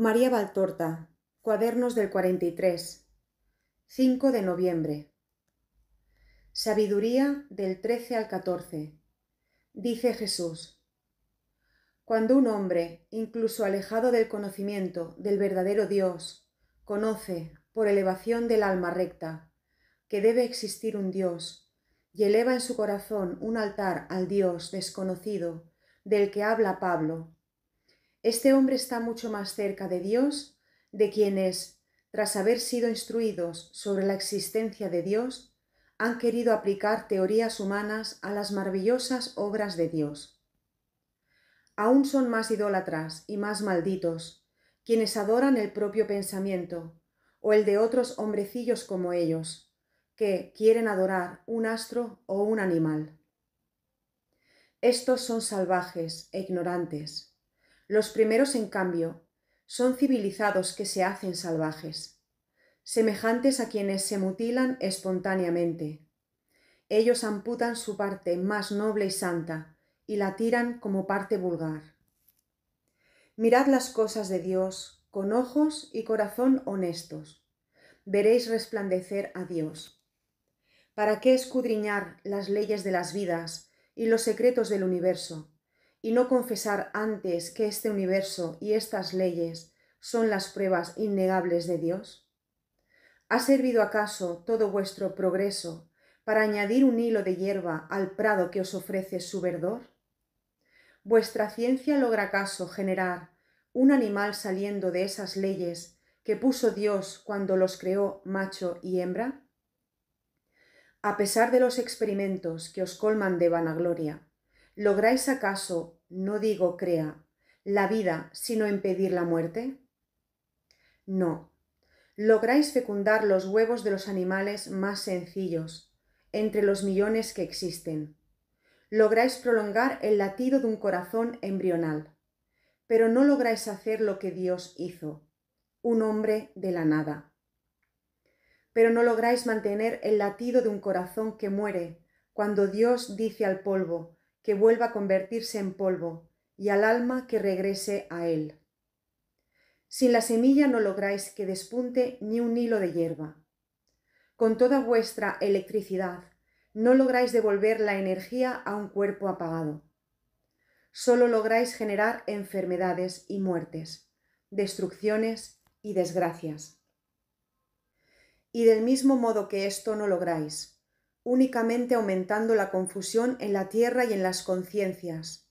María Valtorta, Cuadernos del 43, 5 de noviembre. Sabiduría del 13 al 14. Dice Jesús, Cuando un hombre, incluso alejado del conocimiento del verdadero Dios, conoce, por elevación del alma recta, que debe existir un Dios, y eleva en su corazón un altar al Dios desconocido, del que habla Pablo, este hombre está mucho más cerca de Dios, de quienes, tras haber sido instruidos sobre la existencia de Dios, han querido aplicar teorías humanas a las maravillosas obras de Dios. Aún son más idólatras y más malditos quienes adoran el propio pensamiento o el de otros hombrecillos como ellos, que quieren adorar un astro o un animal. Estos son salvajes e ignorantes los primeros, en cambio, son civilizados que se hacen salvajes, semejantes a quienes se mutilan espontáneamente. Ellos amputan su parte más noble y santa y la tiran como parte vulgar. Mirad las cosas de Dios con ojos y corazón honestos. Veréis resplandecer a Dios. ¿Para qué escudriñar las leyes de las vidas y los secretos del universo? y no confesar antes que este universo y estas leyes son las pruebas innegables de Dios? ¿Ha servido acaso todo vuestro progreso para añadir un hilo de hierba al prado que os ofrece su verdor? ¿Vuestra ciencia logra acaso generar un animal saliendo de esas leyes que puso Dios cuando los creó macho y hembra? A pesar de los experimentos que os colman de vanagloria, ¿lográis acaso, no digo crea, la vida sino impedir la muerte? No. Lográis fecundar los huevos de los animales más sencillos, entre los millones que existen. Lográis prolongar el latido de un corazón embrional, pero no lográis hacer lo que Dios hizo, un hombre de la nada. Pero no lográis mantener el latido de un corazón que muere cuando Dios dice al polvo, que vuelva a convertirse en polvo, y al alma que regrese a él. Sin la semilla no lográis que despunte ni un hilo de hierba. Con toda vuestra electricidad, no lográis devolver la energía a un cuerpo apagado. Solo lográis generar enfermedades y muertes, destrucciones y desgracias. Y del mismo modo que esto no lográis, únicamente aumentando la confusión en la tierra y en las conciencias.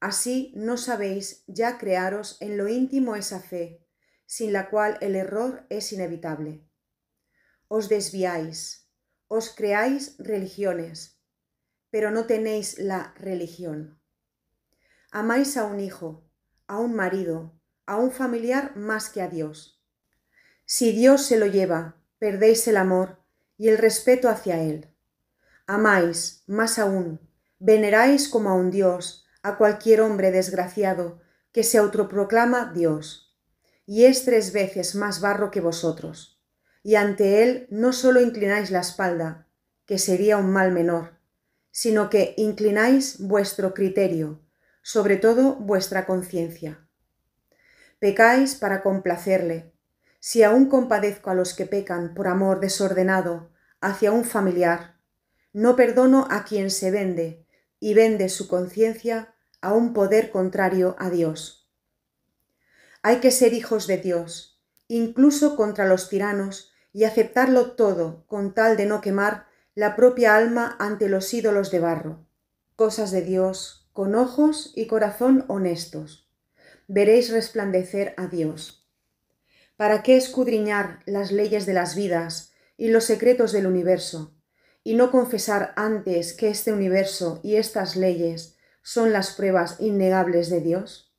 Así no sabéis ya crearos en lo íntimo esa fe, sin la cual el error es inevitable. Os desviáis, os creáis religiones, pero no tenéis la religión. Amáis a un hijo, a un marido, a un familiar más que a Dios. Si Dios se lo lleva, perdéis el amor y el respeto hacia Él amáis, más aún, veneráis como a un Dios, a cualquier hombre desgraciado que se autoproclama Dios, y es tres veces más barro que vosotros, y ante él no sólo inclináis la espalda, que sería un mal menor, sino que inclináis vuestro criterio, sobre todo vuestra conciencia. Pecáis para complacerle. Si aún compadezco a los que pecan por amor desordenado hacia un familiar, no perdono a quien se vende y vende su conciencia a un poder contrario a Dios. Hay que ser hijos de Dios, incluso contra los tiranos, y aceptarlo todo con tal de no quemar la propia alma ante los ídolos de barro. Cosas de Dios, con ojos y corazón honestos. Veréis resplandecer a Dios. ¿Para qué escudriñar las leyes de las vidas y los secretos del universo? y no confesar antes que este universo y estas leyes son las pruebas innegables de Dios?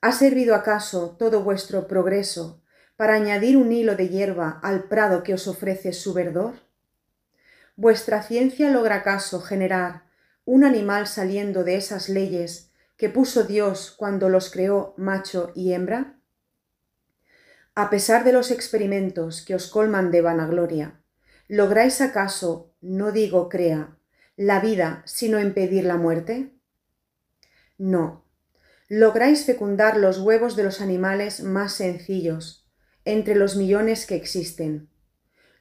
¿Ha servido acaso todo vuestro progreso para añadir un hilo de hierba al prado que os ofrece su verdor? ¿Vuestra ciencia logra acaso generar un animal saliendo de esas leyes que puso Dios cuando los creó macho y hembra? A pesar de los experimentos que os colman de vanagloria, ¿lográis acaso no digo crea, la vida, sino impedir la muerte? No. Lográis fecundar los huevos de los animales más sencillos, entre los millones que existen.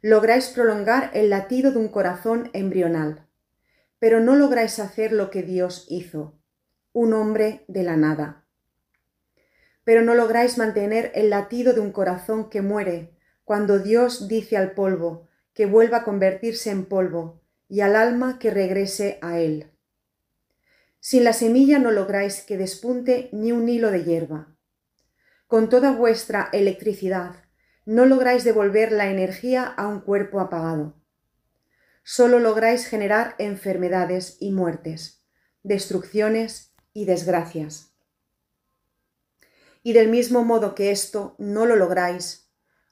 Lográis prolongar el latido de un corazón embrional, pero no lográis hacer lo que Dios hizo, un hombre de la nada. Pero no lográis mantener el latido de un corazón que muere cuando Dios dice al polvo, que vuelva a convertirse en polvo y al alma que regrese a él. Sin la semilla no lográis que despunte ni un hilo de hierba. Con toda vuestra electricidad no lográis devolver la energía a un cuerpo apagado. Sólo lográis generar enfermedades y muertes, destrucciones y desgracias. Y del mismo modo que esto no lo lográis,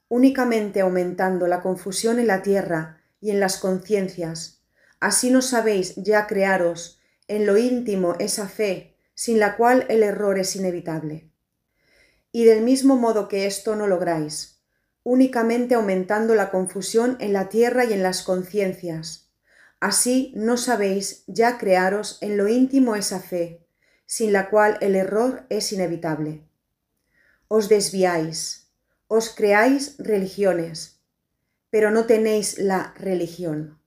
únicamente aumentando la confusión en la tierra y en las conciencias. Así no sabéis ya crearos en lo íntimo esa fe, sin la cual el error es inevitable. Y del mismo modo que esto no lográis, únicamente aumentando la confusión en la tierra y en las conciencias. Así no sabéis ya crearos en lo íntimo esa fe, sin la cual el error es inevitable. Os desviáis, os creáis religiones, pero no tenéis la religión.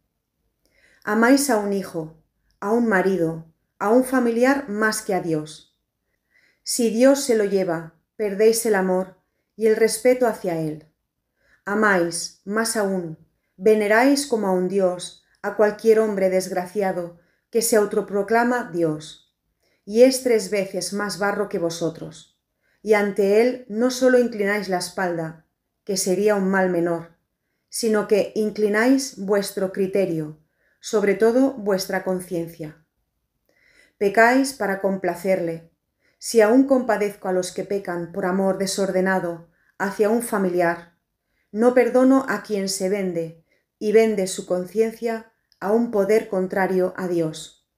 Amáis a un hijo, a un marido, a un familiar más que a Dios. Si Dios se lo lleva, perdéis el amor y el respeto hacia Él. Amáis, más aún, veneráis como a un Dios a cualquier hombre desgraciado que se autoproclama Dios, y es tres veces más barro que vosotros y ante él no solo inclináis la espalda, que sería un mal menor, sino que inclináis vuestro criterio, sobre todo vuestra conciencia. Pecáis para complacerle. Si aún compadezco a los que pecan por amor desordenado hacia un familiar, no perdono a quien se vende y vende su conciencia a un poder contrario a Dios.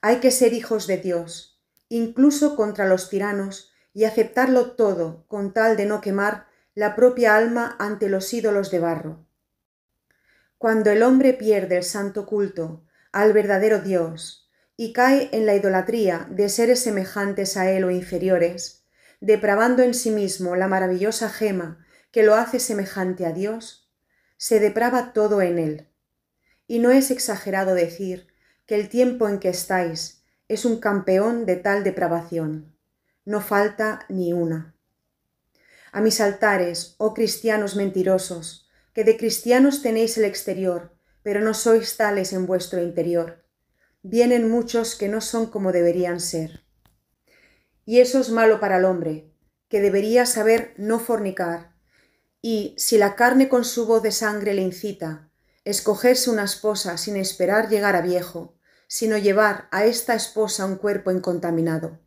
Hay que ser hijos de Dios, incluso contra los tiranos y aceptarlo todo con tal de no quemar la propia alma ante los ídolos de barro. Cuando el hombre pierde el santo culto al verdadero Dios y cae en la idolatría de seres semejantes a él o inferiores, depravando en sí mismo la maravillosa gema que lo hace semejante a Dios, se deprava todo en él. Y no es exagerado decir que el tiempo en que estáis es un campeón de tal depravación no falta ni una. A mis altares, oh cristianos mentirosos, que de cristianos tenéis el exterior, pero no sois tales en vuestro interior. Vienen muchos que no son como deberían ser. Y eso es malo para el hombre, que debería saber no fornicar, y si la carne con su voz de sangre le incita, escogerse una esposa sin esperar llegar a viejo, sino llevar a esta esposa un cuerpo incontaminado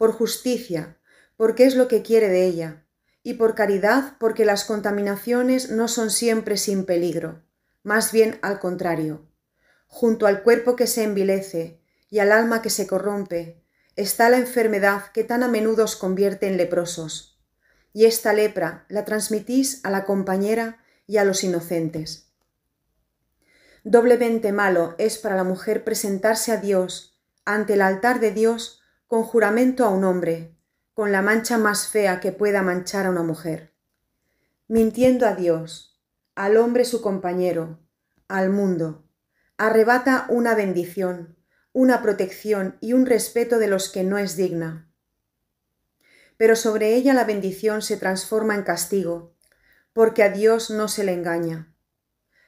por justicia, porque es lo que quiere de ella, y por caridad, porque las contaminaciones no son siempre sin peligro, más bien al contrario. Junto al cuerpo que se envilece y al alma que se corrompe, está la enfermedad que tan a menudo os convierte en leprosos. Y esta lepra la transmitís a la compañera y a los inocentes. Doblemente malo es para la mujer presentarse a Dios, ante el altar de Dios, con juramento a un hombre, con la mancha más fea que pueda manchar a una mujer, mintiendo a Dios, al hombre su compañero, al mundo, arrebata una bendición, una protección y un respeto de los que no es digna. Pero sobre ella la bendición se transforma en castigo, porque a Dios no se le engaña.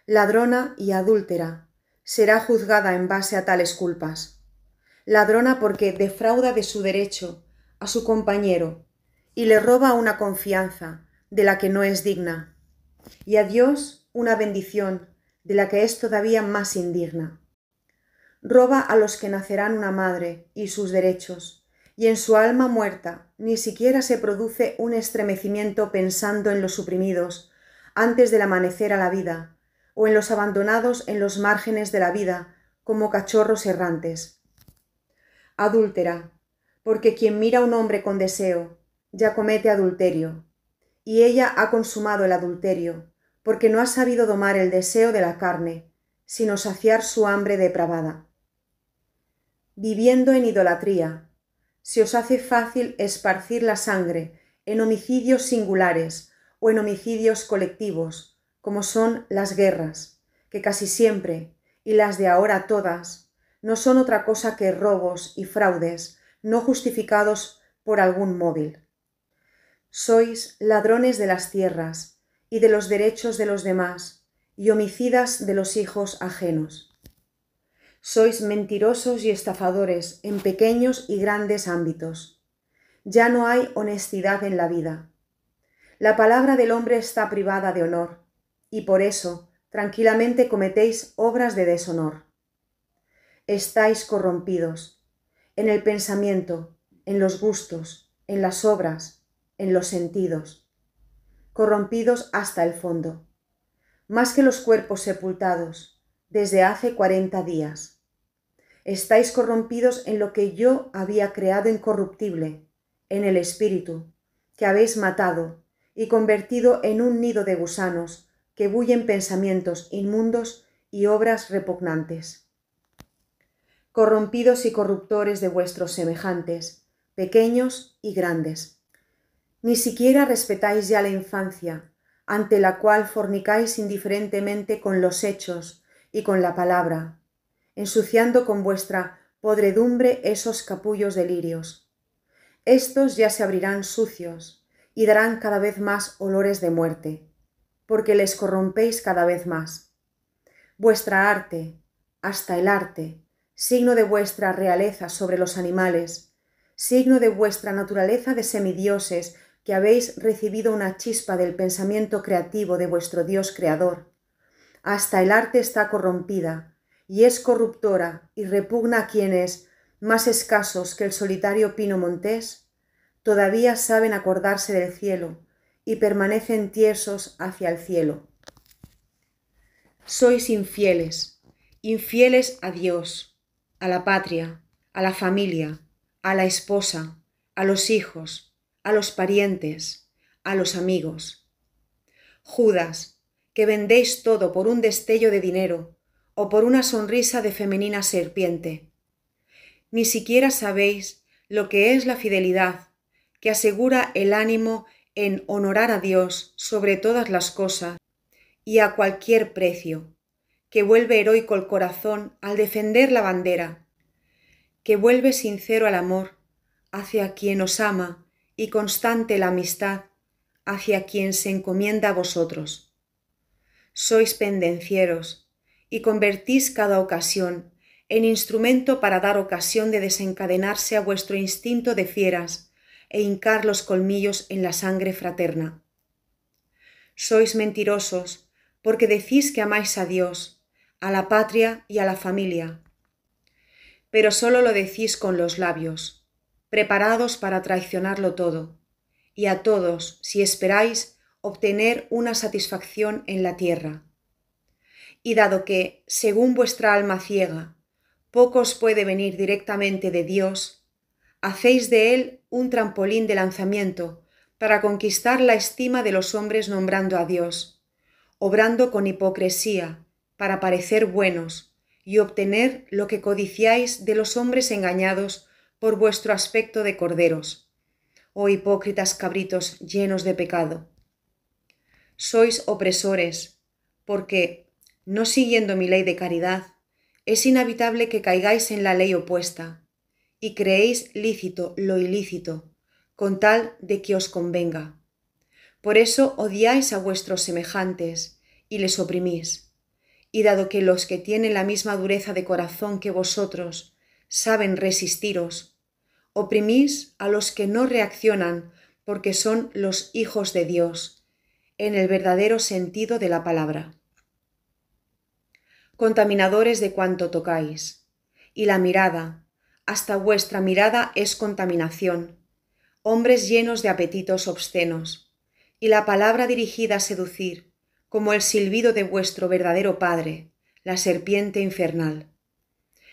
Ladrona y adúltera será juzgada en base a tales culpas ladrona porque defrauda de su derecho a su compañero y le roba una confianza de la que no es digna, y a Dios una bendición de la que es todavía más indigna. Roba a los que nacerán una madre y sus derechos, y en su alma muerta ni siquiera se produce un estremecimiento pensando en los suprimidos antes del amanecer a la vida, o en los abandonados en los márgenes de la vida como cachorros errantes adúltera, porque quien mira a un hombre con deseo, ya comete adulterio. Y ella ha consumado el adulterio, porque no ha sabido domar el deseo de la carne, sino saciar su hambre depravada. Viviendo en idolatría, se os hace fácil esparcir la sangre en homicidios singulares o en homicidios colectivos, como son las guerras, que casi siempre, y las de ahora todas, no son otra cosa que robos y fraudes no justificados por algún móvil. Sois ladrones de las tierras y de los derechos de los demás y homicidas de los hijos ajenos. Sois mentirosos y estafadores en pequeños y grandes ámbitos. Ya no hay honestidad en la vida. La palabra del hombre está privada de honor, y por eso tranquilamente cometéis obras de deshonor estáis corrompidos, en el pensamiento, en los gustos, en las obras, en los sentidos, corrompidos hasta el fondo, más que los cuerpos sepultados desde hace cuarenta días. Estáis corrompidos en lo que yo había creado incorruptible, en el espíritu, que habéis matado y convertido en un nido de gusanos que bullen pensamientos inmundos y obras repugnantes corrompidos y corruptores de vuestros semejantes, pequeños y grandes. Ni siquiera respetáis ya la infancia, ante la cual fornicáis indiferentemente con los hechos y con la palabra, ensuciando con vuestra podredumbre esos capullos delirios. Estos ya se abrirán sucios y darán cada vez más olores de muerte, porque les corrompéis cada vez más. Vuestra arte, hasta el arte, signo de vuestra realeza sobre los animales, signo de vuestra naturaleza de semidioses, que habéis recibido una chispa del pensamiento creativo de vuestro Dios creador. Hasta el arte está corrompida, y es corruptora, y repugna a quienes, más escasos que el solitario pino montés, todavía saben acordarse del cielo, y permanecen tiesos hacia el cielo. Sois infieles, infieles a Dios, a la patria, a la familia, a la esposa, a los hijos, a los parientes, a los amigos. Judas, que vendéis todo por un destello de dinero o por una sonrisa de femenina serpiente. Ni siquiera sabéis lo que es la fidelidad, que asegura el ánimo en honorar a Dios sobre todas las cosas y a cualquier precio que vuelve heroico el corazón al defender la bandera, que vuelve sincero al amor hacia quien os ama y constante la amistad hacia quien se encomienda a vosotros. Sois pendencieros y convertís cada ocasión en instrumento para dar ocasión de desencadenarse a vuestro instinto de fieras e hincar los colmillos en la sangre fraterna. Sois mentirosos porque decís que amáis a Dios a la patria y a la familia. Pero solo lo decís con los labios, preparados para traicionarlo todo, y a todos, si esperáis, obtener una satisfacción en la tierra. Y dado que, según vuestra alma ciega, pocos puede venir directamente de Dios, hacéis de él un trampolín de lanzamiento para conquistar la estima de los hombres nombrando a Dios, obrando con hipocresía, para parecer buenos y obtener lo que codiciáis de los hombres engañados por vuestro aspecto de corderos, oh hipócritas cabritos llenos de pecado. Sois opresores, porque, no siguiendo mi ley de caridad, es inhabitable que caigáis en la ley opuesta, y creéis lícito lo ilícito, con tal de que os convenga. Por eso odiáis a vuestros semejantes y les oprimís y dado que los que tienen la misma dureza de corazón que vosotros saben resistiros, oprimís a los que no reaccionan porque son los hijos de Dios, en el verdadero sentido de la palabra. Contaminadores de cuanto tocáis, y la mirada, hasta vuestra mirada es contaminación, hombres llenos de apetitos obscenos, y la palabra dirigida a seducir, como el silbido de vuestro verdadero Padre, la serpiente infernal,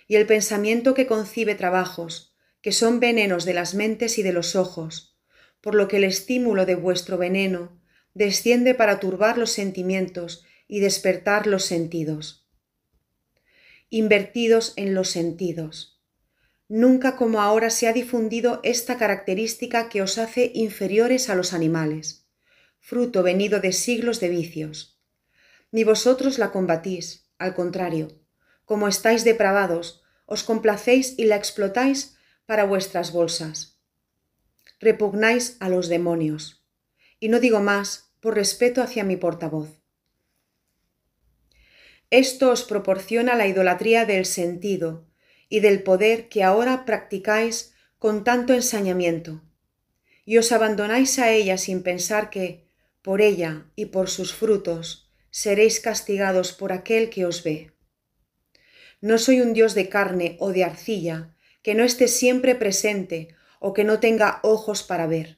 y el pensamiento que concibe trabajos, que son venenos de las mentes y de los ojos, por lo que el estímulo de vuestro veneno desciende para turbar los sentimientos y despertar los sentidos. Invertidos en los sentidos. Nunca como ahora se ha difundido esta característica que os hace inferiores a los animales, fruto venido de siglos de vicios ni vosotros la combatís, al contrario, como estáis depravados, os complacéis y la explotáis para vuestras bolsas. Repugnáis a los demonios. Y no digo más por respeto hacia mi portavoz. Esto os proporciona la idolatría del sentido y del poder que ahora practicáis con tanto ensañamiento, y os abandonáis a ella sin pensar que, por ella y por sus frutos, seréis castigados por aquel que os ve. No soy un Dios de carne o de arcilla, que no esté siempre presente o que no tenga ojos para ver.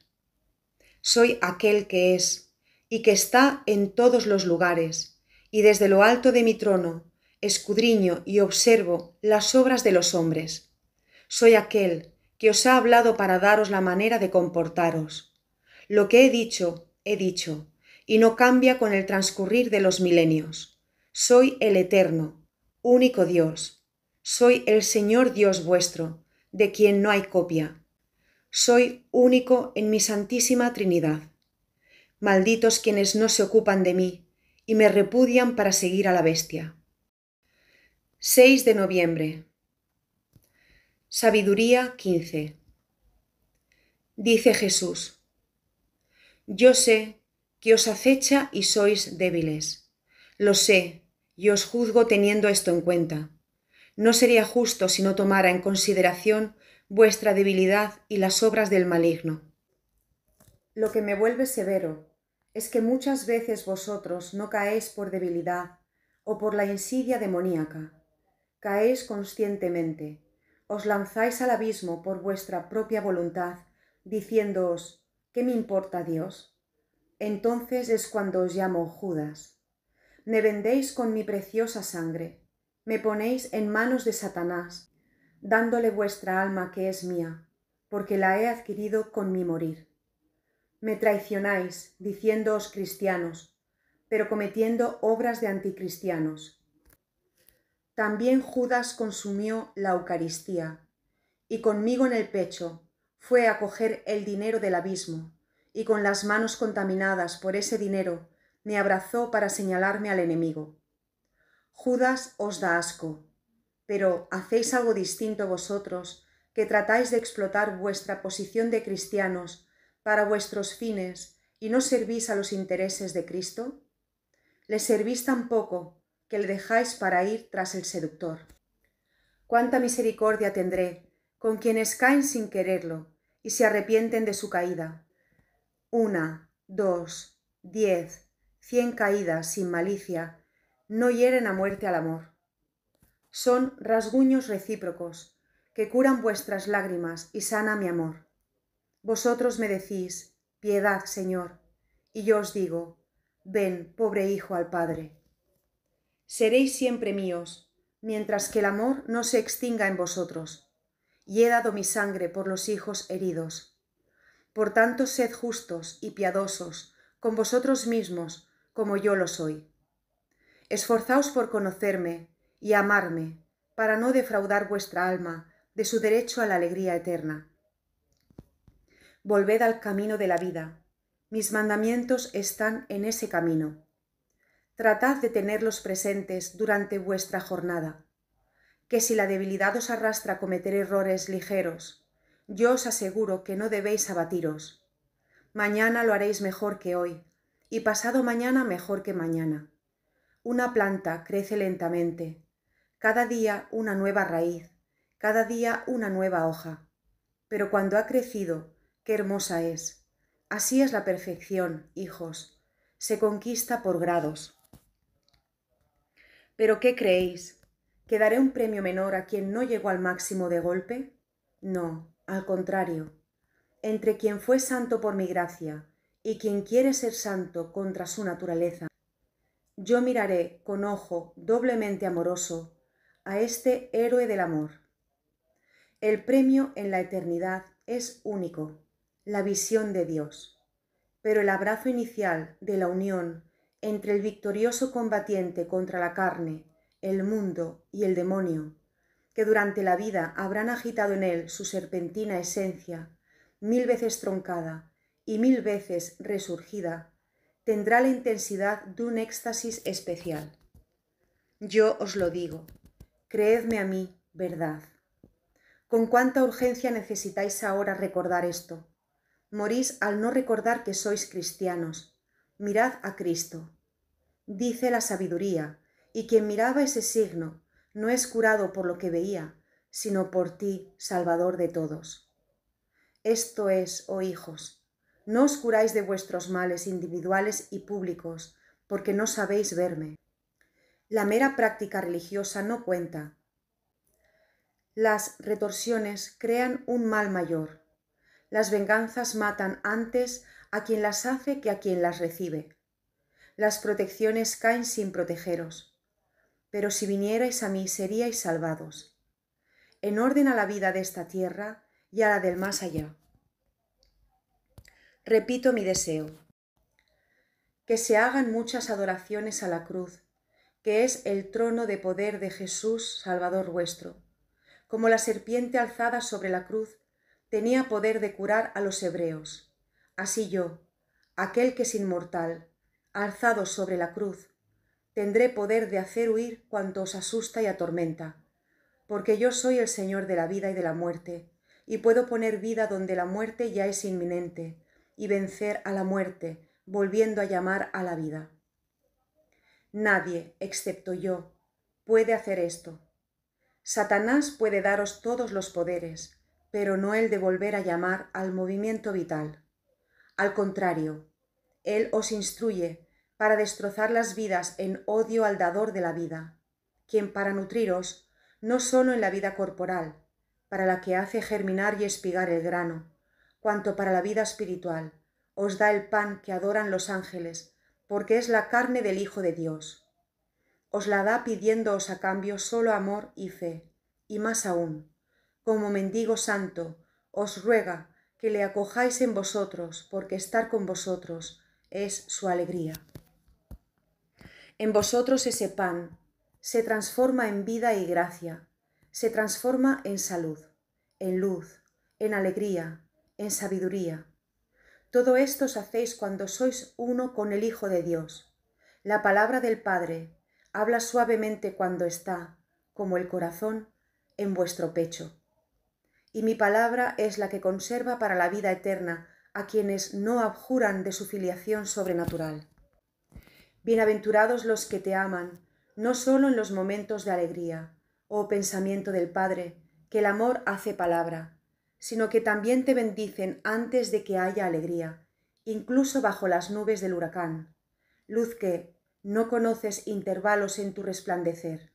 Soy aquel que es y que está en todos los lugares, y desde lo alto de mi trono escudriño y observo las obras de los hombres. Soy aquel que os ha hablado para daros la manera de comportaros. Lo que he dicho, he dicho, y no cambia con el transcurrir de los milenios. Soy el Eterno, único Dios. Soy el Señor Dios vuestro, de quien no hay copia. Soy único en mi Santísima Trinidad. Malditos quienes no se ocupan de mí y me repudian para seguir a la bestia. 6 de noviembre. Sabiduría 15. Dice Jesús, Yo sé que os acecha y sois débiles. Lo sé, y os juzgo teniendo esto en cuenta. No sería justo si no tomara en consideración vuestra debilidad y las obras del maligno. Lo que me vuelve severo es que muchas veces vosotros no caéis por debilidad o por la insidia demoníaca. Caéis conscientemente, os lanzáis al abismo por vuestra propia voluntad, diciéndoos, ¿qué me importa Dios? Entonces es cuando os llamo Judas. Me vendéis con mi preciosa sangre, me ponéis en manos de Satanás, dándole vuestra alma que es mía, porque la he adquirido con mi morir. Me traicionáis, diciéndoos cristianos, pero cometiendo obras de anticristianos. También Judas consumió la Eucaristía, y conmigo en el pecho fue a coger el dinero del abismo, y con las manos contaminadas por ese dinero, me abrazó para señalarme al enemigo. Judas os da asco, pero hacéis algo distinto vosotros, que tratáis de explotar vuestra posición de cristianos para vuestros fines y no servís a los intereses de Cristo? Le servís tan poco que le dejáis para ir tras el seductor. Cuánta misericordia tendré con quienes caen sin quererlo y se arrepienten de su caída. Una, dos, diez, cien caídas sin malicia, no hieren a muerte al amor. Son rasguños recíprocos, que curan vuestras lágrimas y sana mi amor. Vosotros me decís, piedad, Señor, y yo os digo, ven, pobre hijo, al Padre. Seréis siempre míos, mientras que el amor no se extinga en vosotros, y he dado mi sangre por los hijos heridos. Por tanto, sed justos y piadosos con vosotros mismos, como yo lo soy. Esforzaos por conocerme y amarme, para no defraudar vuestra alma de su derecho a la alegría eterna. Volved al camino de la vida. Mis mandamientos están en ese camino. Tratad de tenerlos presentes durante vuestra jornada, que si la debilidad os arrastra a cometer errores ligeros, yo os aseguro que no debéis abatiros. Mañana lo haréis mejor que hoy, y pasado mañana mejor que mañana. Una planta crece lentamente, cada día una nueva raíz, cada día una nueva hoja. Pero cuando ha crecido, qué hermosa es. Así es la perfección, hijos, se conquista por grados. Pero ¿qué creéis? ¿Que daré un premio menor a quien no llegó al máximo de golpe? No, al contrario, entre quien fue santo por mi gracia y quien quiere ser santo contra su naturaleza, yo miraré con ojo doblemente amoroso a este héroe del amor. El premio en la eternidad es único, la visión de Dios, pero el abrazo inicial de la unión entre el victorioso combatiente contra la carne, el mundo y el demonio que durante la vida habrán agitado en él su serpentina esencia, mil veces troncada y mil veces resurgida, tendrá la intensidad de un éxtasis especial. Yo os lo digo, creedme a mí, verdad. Con cuánta urgencia necesitáis ahora recordar esto. Morís al no recordar que sois cristianos. Mirad a Cristo. Dice la sabiduría, y quien miraba ese signo no es curado por lo que veía, sino por ti, Salvador de todos. Esto es, oh hijos, no os curáis de vuestros males individuales y públicos, porque no sabéis verme. La mera práctica religiosa no cuenta. Las retorsiones crean un mal mayor. Las venganzas matan antes a quien las hace que a quien las recibe. Las protecciones caen sin protegeros pero si vinierais a mí seríais salvados, en orden a la vida de esta tierra y a la del más allá. Repito mi deseo, que se hagan muchas adoraciones a la cruz, que es el trono de poder de Jesús, Salvador vuestro. Como la serpiente alzada sobre la cruz, tenía poder de curar a los hebreos. Así yo, aquel que es inmortal, alzado sobre la cruz, tendré poder de hacer huir cuanto os asusta y atormenta, porque yo soy el Señor de la vida y de la muerte, y puedo poner vida donde la muerte ya es inminente, y vencer a la muerte, volviendo a llamar a la vida. Nadie, excepto yo, puede hacer esto. Satanás puede daros todos los poderes, pero no el de volver a llamar al movimiento vital. Al contrario, él os instruye para destrozar las vidas en odio al dador de la vida, quien para nutriros no solo en la vida corporal, para la que hace germinar y espigar el grano, cuanto para la vida espiritual, os da el pan que adoran los ángeles, porque es la carne del Hijo de Dios. Os la da pidiéndoos a cambio solo amor y fe, y más aún, como mendigo santo, os ruega que le acojáis en vosotros, porque estar con vosotros es su alegría. En vosotros ese pan se transforma en vida y gracia, se transforma en salud, en luz, en alegría, en sabiduría. Todo esto os hacéis cuando sois uno con el Hijo de Dios. La palabra del Padre habla suavemente cuando está, como el corazón, en vuestro pecho. Y mi palabra es la que conserva para la vida eterna a quienes no abjuran de su filiación sobrenatural. Bienaventurados los que te aman, no solo en los momentos de alegría, oh pensamiento del Padre, que el amor hace palabra, sino que también te bendicen antes de que haya alegría, incluso bajo las nubes del huracán, luz que no conoces intervalos en tu resplandecer.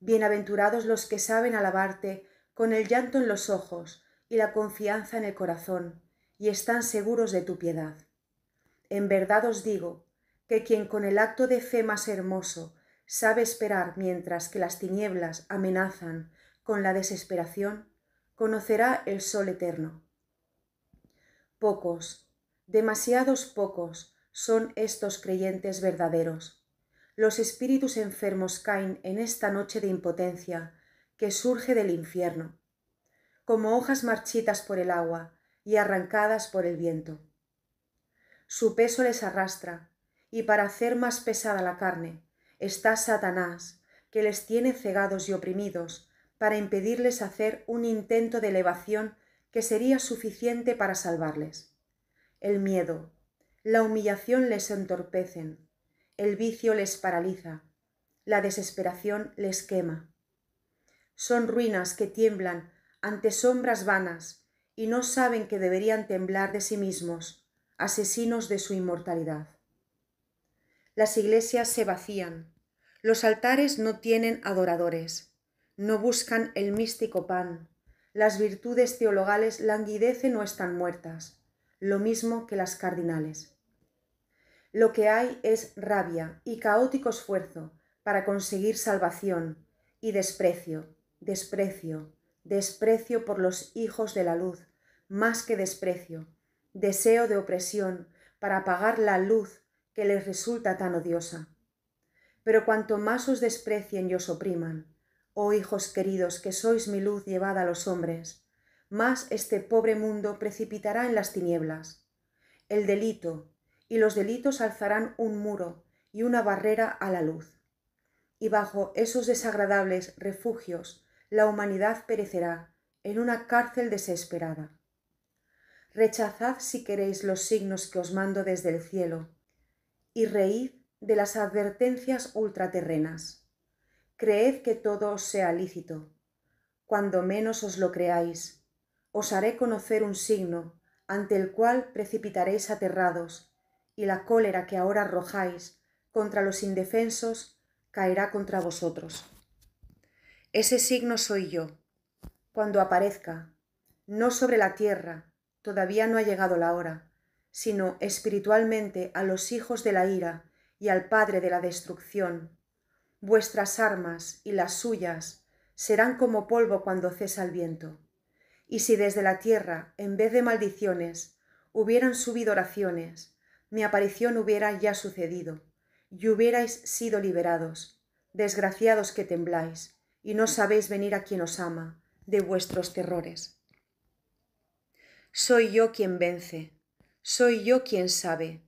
Bienaventurados los que saben alabarte con el llanto en los ojos y la confianza en el corazón, y están seguros de tu piedad. En verdad os digo, que quien con el acto de fe más hermoso sabe esperar mientras que las tinieblas amenazan con la desesperación, conocerá el sol eterno. Pocos, demasiados pocos, son estos creyentes verdaderos. Los espíritus enfermos caen en esta noche de impotencia que surge del infierno, como hojas marchitas por el agua y arrancadas por el viento. Su peso les arrastra, y para hacer más pesada la carne, está Satanás, que les tiene cegados y oprimidos, para impedirles hacer un intento de elevación que sería suficiente para salvarles. El miedo, la humillación les entorpecen, el vicio les paraliza, la desesperación les quema. Son ruinas que tiemblan ante sombras vanas y no saben que deberían temblar de sí mismos, asesinos de su inmortalidad las iglesias se vacían, los altares no tienen adoradores, no buscan el místico pan, las virtudes teologales languidecen o están muertas, lo mismo que las cardinales. Lo que hay es rabia y caótico esfuerzo para conseguir salvación y desprecio, desprecio, desprecio por los hijos de la luz, más que desprecio, deseo de opresión para apagar la luz que les resulta tan odiosa. Pero cuanto más os desprecien y os opriman, oh hijos queridos que sois mi luz llevada a los hombres, más este pobre mundo precipitará en las tinieblas. El delito y los delitos alzarán un muro y una barrera a la luz. Y bajo esos desagradables refugios la humanidad perecerá en una cárcel desesperada. Rechazad si queréis los signos que os mando desde el cielo, y reíd de las advertencias ultraterrenas. Creed que todo os sea lícito. Cuando menos os lo creáis, os haré conocer un signo ante el cual precipitaréis aterrados, y la cólera que ahora arrojáis contra los indefensos caerá contra vosotros. Ese signo soy yo. Cuando aparezca, no sobre la tierra, todavía no ha llegado la hora, sino espiritualmente a los hijos de la ira y al Padre de la destrucción. Vuestras armas y las suyas serán como polvo cuando cesa el viento. Y si desde la tierra, en vez de maldiciones, hubieran subido oraciones, mi aparición hubiera ya sucedido, y hubierais sido liberados, desgraciados que tembláis, y no sabéis venir a quien os ama, de vuestros terrores. Soy yo quien vence, soy yo quien sabe,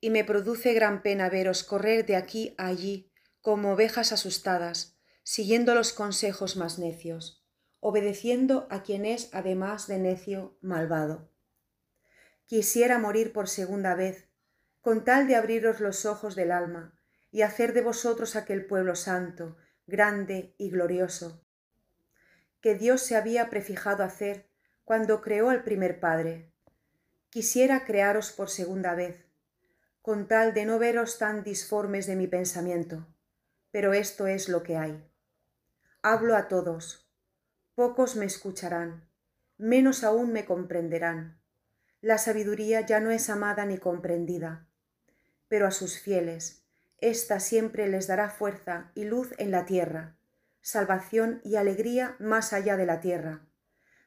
y me produce gran pena veros correr de aquí a allí como ovejas asustadas, siguiendo los consejos más necios, obedeciendo a quien es, además de necio, malvado. Quisiera morir por segunda vez, con tal de abriros los ojos del alma y hacer de vosotros aquel pueblo santo, grande y glorioso, que Dios se había prefijado hacer cuando creó al primer Padre, quisiera crearos por segunda vez, con tal de no veros tan disformes de mi pensamiento, pero esto es lo que hay. Hablo a todos, pocos me escucharán, menos aún me comprenderán. La sabiduría ya no es amada ni comprendida, pero a sus fieles, ésta siempre les dará fuerza y luz en la tierra, salvación y alegría más allá de la tierra.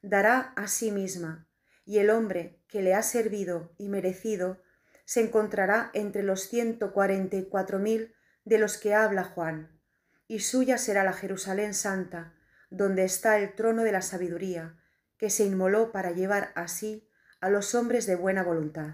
Dará a sí misma y el hombre que le ha servido y merecido se encontrará entre los ciento cuarenta y cuatro mil de los que habla Juan, y suya será la Jerusalén santa, donde está el trono de la sabiduría, que se inmoló para llevar así a los hombres de buena voluntad.